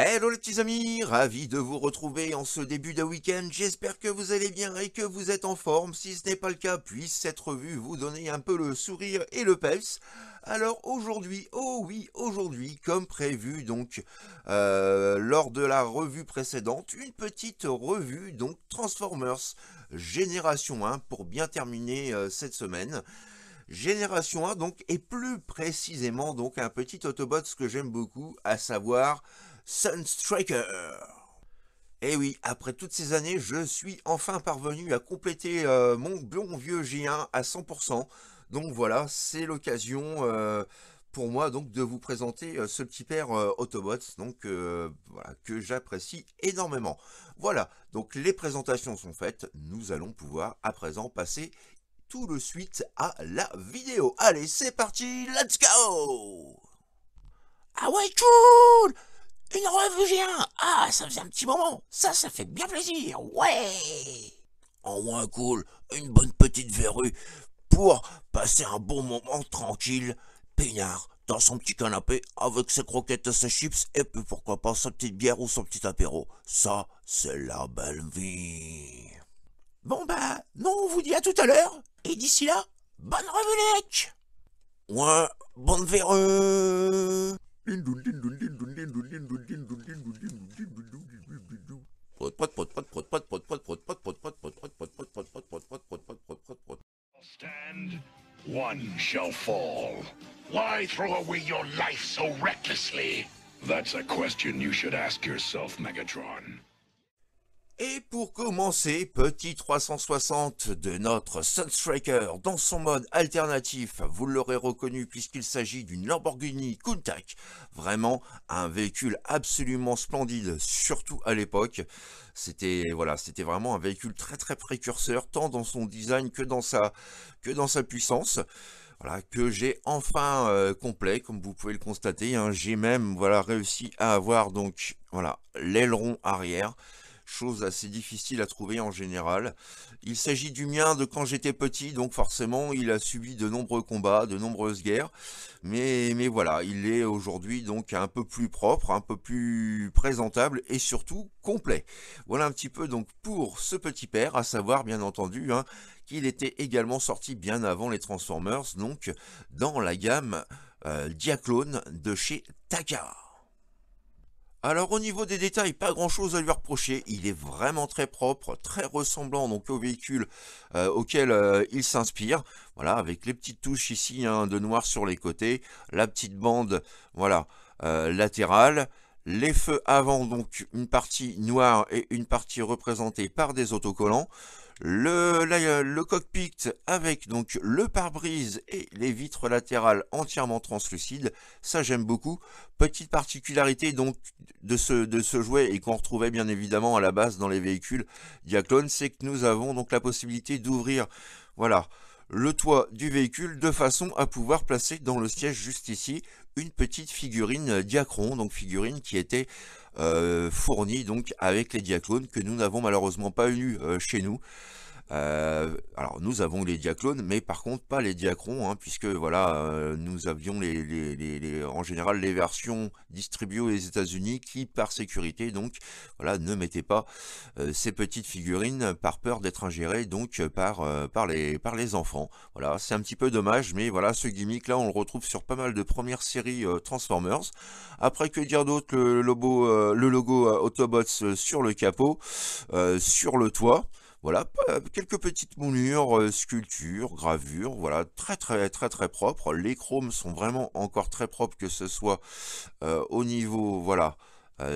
Hello les petits amis, ravi de vous retrouver en ce début de week-end, j'espère que vous allez bien et que vous êtes en forme, si ce n'est pas le cas, puisse cette revue vous donner un peu le sourire et le peps. Alors aujourd'hui, oh oui, aujourd'hui, comme prévu donc euh, lors de la revue précédente, une petite revue donc Transformers Génération 1 pour bien terminer euh, cette semaine. Génération 1 donc, et plus précisément donc un petit Autobot que j'aime beaucoup, à savoir Sunstriker. Et eh oui, après toutes ces années, je suis enfin parvenu à compléter euh, mon bon vieux G1 à 100%. Donc voilà, c'est l'occasion euh, pour moi donc de vous présenter euh, ce petit père Autobot, donc que j'apprécie énormément. Voilà, donc les présentations sont faites, nous allons pouvoir à présent passer tout de suite à la vidéo. Allez, c'est parti, let's go Ah ouais, cool une revue g Ah, ça faisait un petit moment Ça, ça fait bien plaisir Ouais En moins cool, une bonne petite verrue pour passer un bon moment tranquille, peignard, dans son petit canapé, avec ses croquettes, ses chips, et puis pourquoi pas sa petite bière ou son petit apéro. Ça, c'est la belle vie Bon bah, ben, non, on vous dit à tout à l'heure, et d'ici là, bonne revuelette, Ouais, bonne verrue Stand, one shall fall. Why throw away your life so recklessly? That's a question you should ask yourself, Megatron. pour commencer, petit 360 de notre Sunstriker dans son mode alternatif. Vous l'aurez reconnu puisqu'il s'agit d'une Lamborghini Countach. Vraiment un véhicule absolument splendide, surtout à l'époque. C'était voilà, c'était vraiment un véhicule très très précurseur, tant dans son design que dans sa, que dans sa puissance voilà, que j'ai enfin euh, complet, comme vous pouvez le constater. Hein. j'ai même voilà, réussi à avoir donc voilà l'aileron arrière chose assez difficile à trouver en général. Il s'agit du mien de quand j'étais petit, donc forcément il a subi de nombreux combats, de nombreuses guerres, mais, mais voilà, il est aujourd'hui donc un peu plus propre, un peu plus présentable et surtout complet. Voilà un petit peu donc pour ce petit père, à savoir bien entendu hein, qu'il était également sorti bien avant les Transformers, donc dans la gamme euh, Diaclone de chez Takara. Alors au niveau des détails, pas grand chose à lui reprocher, il est vraiment très propre, très ressemblant donc au véhicule euh, auquel euh, il s'inspire, voilà, avec les petites touches ici hein, de noir sur les côtés, la petite bande voilà, euh, latérale, les feux avant donc une partie noire et une partie représentée par des autocollants, le, cockpit avec donc le pare-brise et les vitres latérales entièrement translucides, ça j'aime beaucoup. Petite particularité donc de ce, de ce jouet et qu'on retrouvait bien évidemment à la base dans les véhicules Diaclone, c'est que nous avons donc la possibilité d'ouvrir voilà, le toit du véhicule de façon à pouvoir placer dans le siège juste ici une petite figurine Diacron, donc figurine qui était euh, fourni donc avec les diaclones que nous n'avons malheureusement pas eu euh, chez nous. Euh, alors nous avons les diaclones, mais par contre pas les diacrons, hein, puisque voilà, euh, nous avions les, en général les versions distribuées aux États-Unis qui, par sécurité, donc voilà, ne mettaient pas euh, ces petites figurines par peur d'être ingérées donc par par les par les enfants. Voilà, c'est un petit peu dommage, mais voilà, ce gimmick là, on le retrouve sur pas mal de premières séries Transformers. Après que dire d'autre, le logo le logo Autobots sur le capot, sur le toit. Voilà, euh, quelques petites moulures, euh, sculptures, gravures, voilà, très très très très propres, Les chromes sont vraiment encore très propres, que ce soit euh, au niveau, voilà,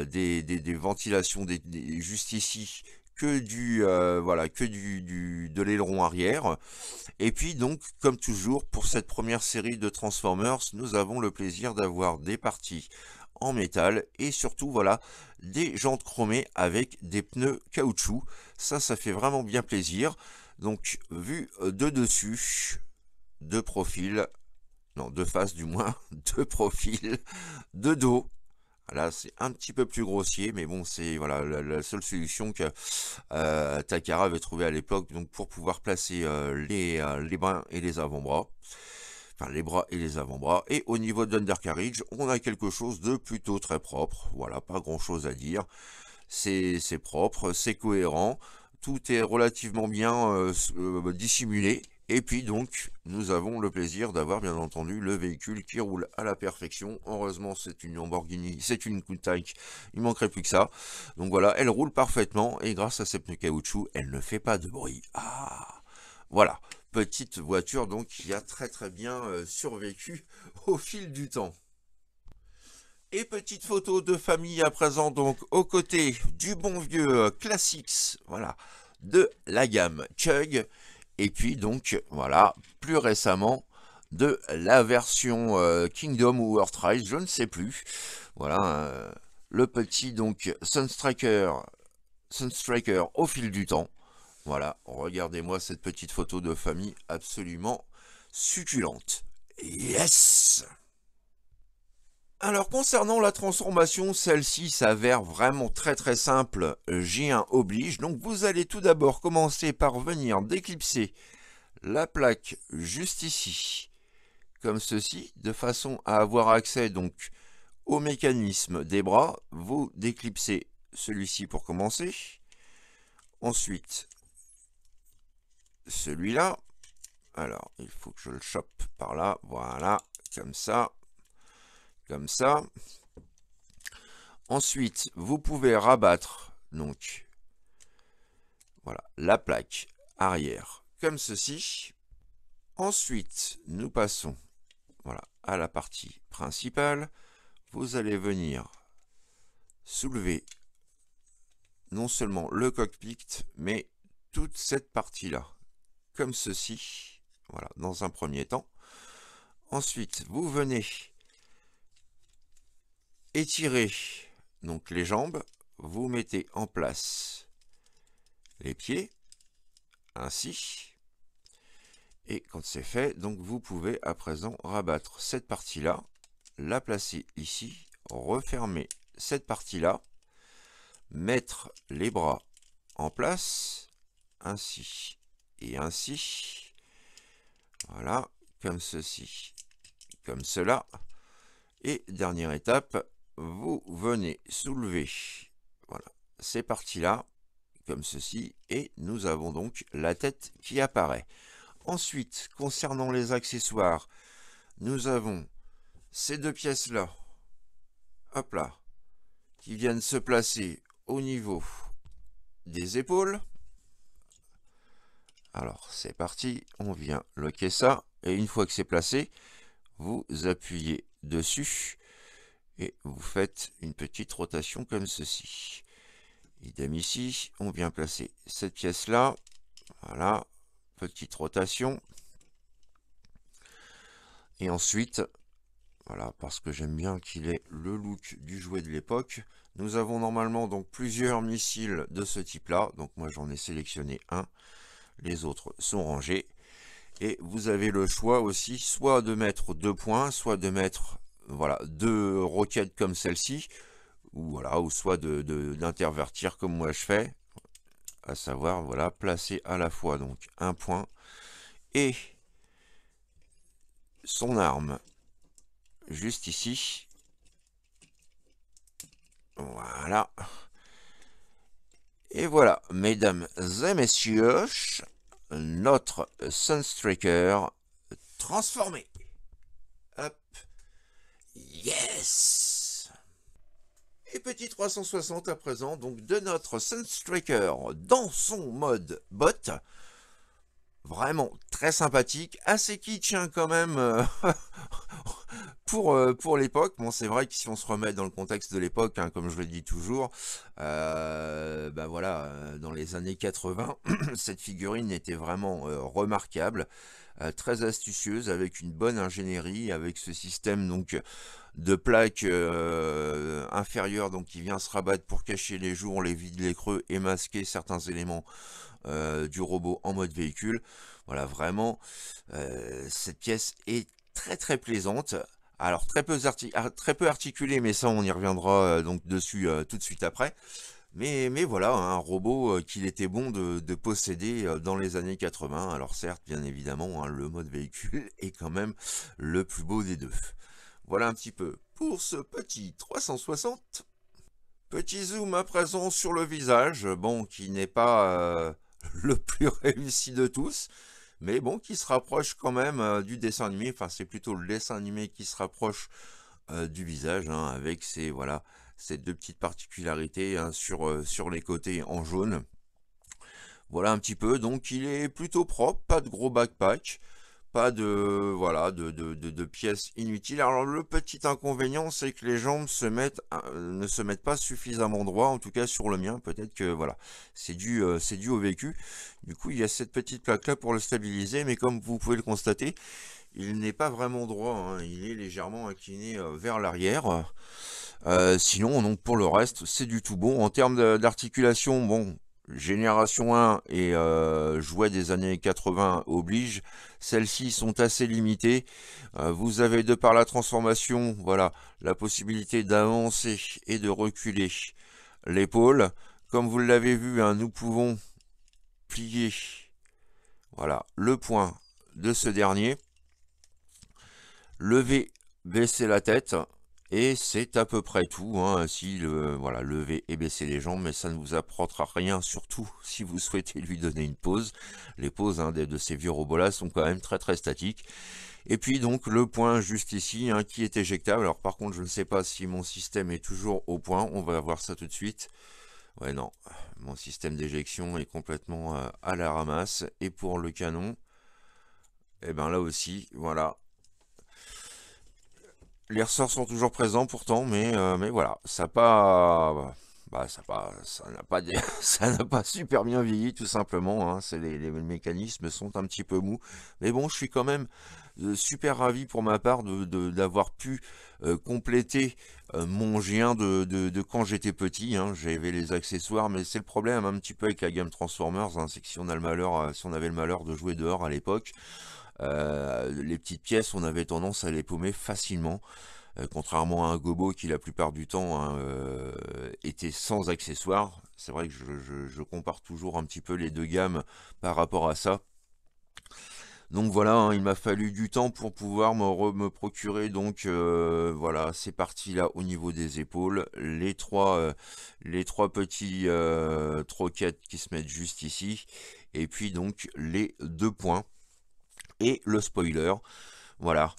des, ventilations juste ici, que du voilà que du, du de l'aileron arrière et puis donc comme toujours pour cette première série de Transformers nous avons le plaisir d'avoir des parties en métal et surtout voilà des jantes chromées avec des pneus caoutchouc. Ça, ça fait vraiment bien plaisir. Donc vu de dessus, de profil, non de face du moins, de profil, de dos. Là, c'est un petit peu plus grossier, mais bon, c'est voilà la, seule solution que euh, Takara avait trouvé à l'époque, donc pour pouvoir placer euh, les, euh, les, bras et les avant-bras enfin les bras et les avant-bras. Et au niveau de l'undercarriage, on a quelque chose de plutôt très propre. Voilà, pas grand-chose à dire. C'est propre, c'est cohérent, tout est relativement bien euh, euh, dissimulé. Et puis donc, nous avons le plaisir d'avoir bien entendu le véhicule qui roule à la perfection. Heureusement, c'est une Lamborghini, c'est une Countach, il manquerait plus que ça. Donc voilà, elle roule parfaitement et grâce à ses pneus caoutchouc, elle ne fait pas de bruit. Ah Voilà petite voiture donc qui a très très bien euh, survécu au fil du temps. Et petite photo de famille à présent donc aux côtés du bon vieux euh, Classics, voilà, de la gamme Chug. Et puis donc voilà, plus récemment de la version euh, Kingdom ou Earthrise, je ne sais plus. Voilà, le petit donc Sunstriker, Sunstriker au fil du temps. Voilà, regardez-moi cette petite photo de famille absolument succulente. Yes alors concernant la transformation, celle-ci s'avère vraiment très très simple, j'ai un oblige, donc vous allez tout d'abord commencer par venir déclipser la plaque juste ici, comme ceci, de façon à avoir accès donc au mécanisme des bras, vous déclipsez celui-ci pour commencer, ensuite celui-là. Alors, il faut que je le chope par là. Voilà, comme ça. Comme ça. Ensuite, vous pouvez rabattre, donc, voilà, la plaque arrière, comme ceci. Ensuite, nous passons, voilà, à la partie principale. Vous allez venir soulever non seulement le cockpit, mais toute cette partie-là comme ceci, voilà, dans un premier temps. Ensuite, vous venez étirer donc les jambes, vous mettez en place les pieds, ainsi. Et quand c'est fait, donc vous pouvez à présent rabattre cette partie-là, la placer ici, refermer cette partie-là, mettre les bras en place, ainsi et ainsi. Voilà, comme ceci, comme cela. Et dernière étape, vous venez soulever voilà, ces parties-là, comme ceci, et nous avons donc la tête qui apparaît. Ensuite, concernant les accessoires, nous avons ces deux pièces-là, hop là, qui viennent se placer au niveau des épaules. Alors c'est parti, on vient loquer ça, et une fois que c'est placé, vous appuyez dessus, et vous faites une petite rotation comme ceci. Idem ici, on vient placer cette pièce là, voilà, petite rotation, et ensuite, voilà, parce que j'aime bien qu'il ait le look du jouet de l'époque, nous avons normalement donc plusieurs missiles de ce type là, donc moi j'en ai sélectionné un, les autres sont rangés. Et vous avez le choix aussi, soit de mettre deux points, soit de mettre voilà, deux roquettes comme celle-ci, ou, voilà, ou soit d'intervertir de, comme moi je fais, à savoir voilà, placer à la fois donc un point et son arme juste ici. Voilà. Et voilà, mesdames et messieurs, notre Sunstreaker transformé. Hop. Yes Et petit 360 à présent, donc de notre Sunstreaker dans son mode bot. Vraiment très sympathique, assez kitsch hein, quand même. Euh, Euh, pour, l'époque, bon, c'est vrai que si on se remet dans le contexte de l'époque, hein, comme je le dis toujours, euh, bah voilà, euh, dans les années 80, cette figurine était vraiment remarquable, très astucieuse, avec une bonne ingénierie, avec ce système donc de plaques inférieures donc qui vient se rabattre pour cacher les jours, les vides, les creux et masquer certains éléments du robot en mode véhicule. Voilà, vraiment, cette pièce est très très plaisante. Alors ah, très peu, articulé, mais ça on y reviendra euh, donc dessus euh, tout de suite après. Mais, voilà, un robot euh, qu'il était bon de, posséder dans les années 80. Alors certes, bien évidemment, hein, le mode véhicule est quand même le plus beau des deux. Voilà un petit peu pour ce petit 360. Petit zoom à présent sur le visage, bon, qui n'est pas le plus réussi de tous mais bon, qui se rapproche quand même euh, du dessin animé. Enfin, c'est plutôt le dessin animé qui se rapproche euh, du visage, hein, avec ces voilà deux petites particularités hein, sur, euh, sur les côtés en jaune. Voilà un petit peu. Donc, il est plutôt propre, pas de gros backpack pas de voilà de, pièces inutiles. Alors le petit inconvénient, c'est que les jambes se mettent euh, ne se mettent pas suffisamment droit, en tout cas sur le mien. Peut-être que voilà, c'est dû euh, au vécu. Du coup, il y a cette petite plaque là pour le stabiliser, mais comme vous pouvez le constater, il n'est pas vraiment droit. Hein. Il est légèrement incliné euh, vers l'arrière. sinon, donc pour le reste, c'est du tout bon. En termes d'articulation, bon, Génération 1 et euh, jouets des années 80 oblige, celles-ci sont assez limitées. Euh, vous avez de par la transformation, voilà, la possibilité d'avancer et de reculer l'épaule. Comme vous l'avez vu, hein, nous pouvons plier voilà, le point de ce dernier. Lever, baisser la tête. Et c'est à peu près tout, hein. ainsi le, voilà, lever et baisser les jambes, mais ça ne vous apprendra rien, surtout si vous souhaitez lui donner une pause. Les pauses hein, de, ces vieux robots-là sont quand même très très statiques. Et puis donc le point juste ici, hein, qui est éjectable, alors par contre je ne sais pas si mon système est toujours au point, on va voir ça tout de suite. Ouais non, mon système d'éjection est complètement euh, à la ramasse, et pour le canon, et eh ben là aussi, voilà, les ressorts sont toujours présents pourtant, mais, euh, mais voilà, ça n'a pas, bah, ça pas, ça n'a pas, super bien vieilli tout simplement. Hein. Les, mécanismes sont un petit peu mous, mais bon, je suis quand même euh, super ravi pour ma part d'avoir euh, de, pu compléter mon géant de, quand j'étais petit. Hein. J'avais les accessoires, mais c'est le problème un petit peu avec la gamme Transformers, hein. c'est que si on a le malheur, si on avait le malheur de jouer dehors à l'époque euh, les petites pièces, on avait tendance à les paumer facilement, euh, contrairement à un gobo qui la plupart du temps hein, euh, était sans accessoires. C'est vrai que je, compare toujours un petit peu les deux gammes par rapport à ça. Donc voilà, hein, il m'a fallu du temps pour pouvoir me, me procurer donc voilà ces parties-là au niveau des épaules, les trois, les trois petits troquettes qui se mettent juste ici, et puis donc les deux points et le spoiler. Voilà.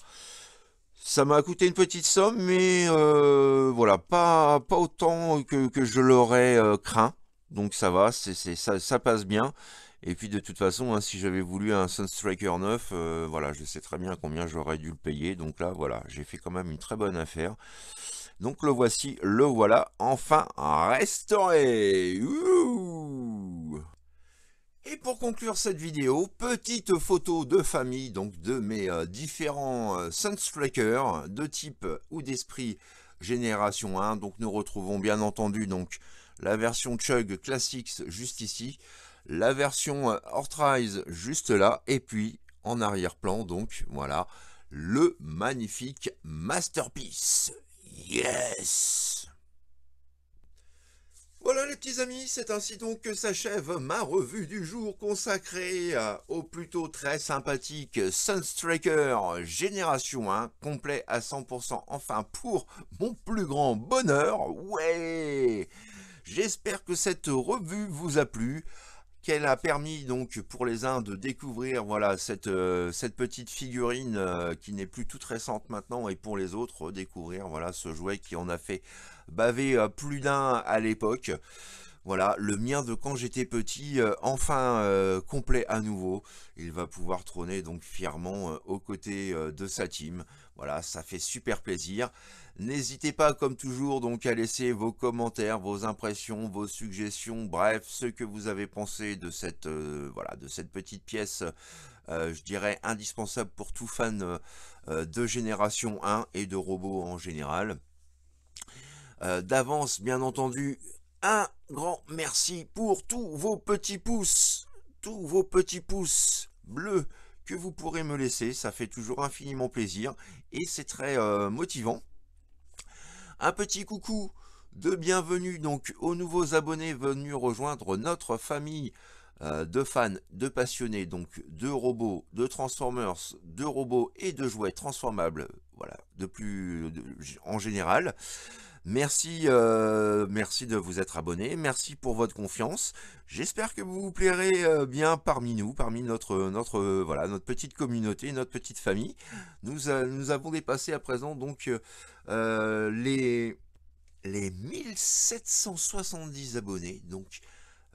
Ça m'a coûté une petite somme, mais euh, voilà, pas, pas autant que, je l'aurais euh, craint. Donc ça va, c'est c'est ça, ça, passe bien. Et puis de toute façon, hein, si j'avais voulu un Sunstriker 9, euh, voilà, je sais très bien combien j'aurais dû le payer. Donc là, voilà, j'ai fait quand même une très bonne affaire. Donc le voici, le voilà, enfin restauré et pour conclure cette vidéo, petite photo de famille, donc de mes euh, différents euh, de type ou d'esprit génération 1. Donc nous retrouvons bien entendu donc la version Chug Classics juste ici, la version euh, Ortrize juste là, et puis en arrière-plan donc voilà, le magnifique Masterpiece. Yes voilà les petits amis, c'est ainsi donc que s'achève ma revue du jour consacrée au plutôt très sympathique Sunstriker Génération 1, complet à 100%, enfin pour mon plus grand bonheur, ouais J'espère que cette revue vous a plu qu'elle a permis donc pour les uns de découvrir voilà cette, euh, cette petite figurine euh, qui n'est plus toute récente maintenant et pour les autres découvrir voilà ce jouet qui en a fait baver euh, plus d'un à l'époque. Voilà, le mien de quand j'étais petit, enfin complet à nouveau. Il va pouvoir trôner donc fièrement aux côtés de sa team. Voilà, ça fait super plaisir. N'hésitez pas, comme toujours, donc à laisser vos commentaires, vos impressions, vos suggestions, bref, ce que vous avez pensé de cette, euh, voilà, de cette petite pièce, euh, je dirais, indispensable pour tout fan euh, de Génération 1 et de robots en général. D'avance, bien entendu, un grand merci pour tous vos petits pouces, tous vos petits pouces bleus que vous pourrez me laisser, ça fait toujours infiniment plaisir et c'est très motivant un petit coucou de bienvenue donc aux nouveaux abonnés venus rejoindre notre famille euh, de fans, de passionnés, donc de robots, de Transformers, de robots et de jouets transformables, voilà, de plus en général. Merci, euh, merci de vous être abonné, merci pour votre confiance. J'espère que vous vous plairez euh, bien parmi nous, parmi notre, notre, voilà, notre petite communauté, notre petite famille. Nous, nous avons dépassé à présent donc euh, les, les 1770 abonnés. Donc,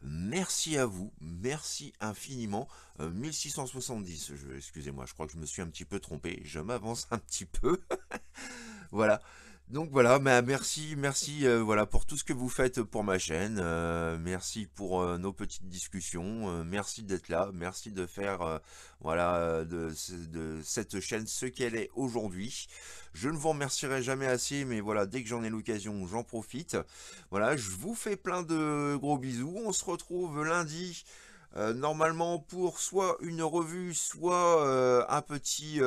Merci à vous, merci infiniment. 1670, excusez-moi, je crois que je me suis un petit peu trompé, je m'avance un petit peu. voilà. Donc voilà, euh, merci, merci euh, voilà, pour tout ce que vous faites pour ma chaîne. Euh, merci pour nos petites discussions. merci d'être là. Merci de faire voilà, de, cette chaîne ce qu'elle est aujourd'hui. Je ne vous remercierai jamais assez, mais voilà, dès que j'en ai l'occasion, j'en profite. Voilà, je vous fais plein de gros bisous. On se retrouve lundi. normalement pour soit une revue, soit un petit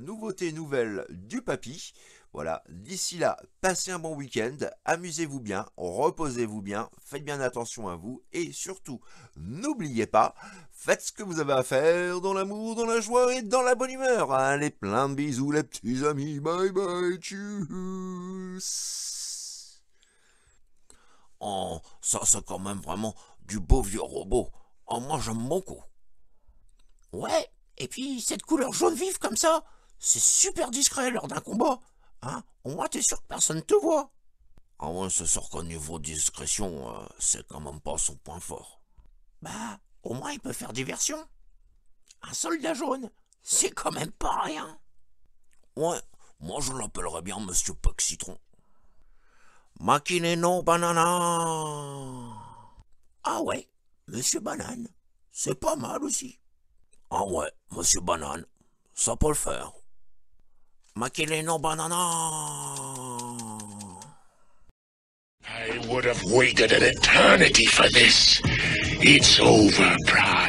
nouveauté nouvelle du papy. Voilà, d'ici là, passez un bon week-end, amusez-vous bien, reposez-vous bien, faites bien attention à vous et surtout, n'oubliez pas, faites ce que vous avez à faire dans l'amour, dans la joie et dans la bonne humeur. Allez, plein de bisous les petits amis, bye bye, tchuss Oh, ça c'est quand même vraiment du beau vieux robot. Oh, moi j'aime beaucoup. Ouais, et puis cette couleur jaune vif comme ça, c'est super discret lors d'un combat. Hein Au moins, t'es sûr que personne ne te voit. Ah ouais, c'est sûr qu'au niveau discrétion, euh, c'est quand même pas son point fort. Bah, au moins, il peut faire diversion. Un soldat jaune, c'est quand même pas rien. Ouais, moi je l'appellerais bien Monsieur Puck Citron. no Banana Ah ouais, Monsieur Banane, c'est pas mal aussi. Ah ouais, Monsieur Banane, ça peut le faire. Makile no banana. I would have waited an eternity for this. It's over, Pride.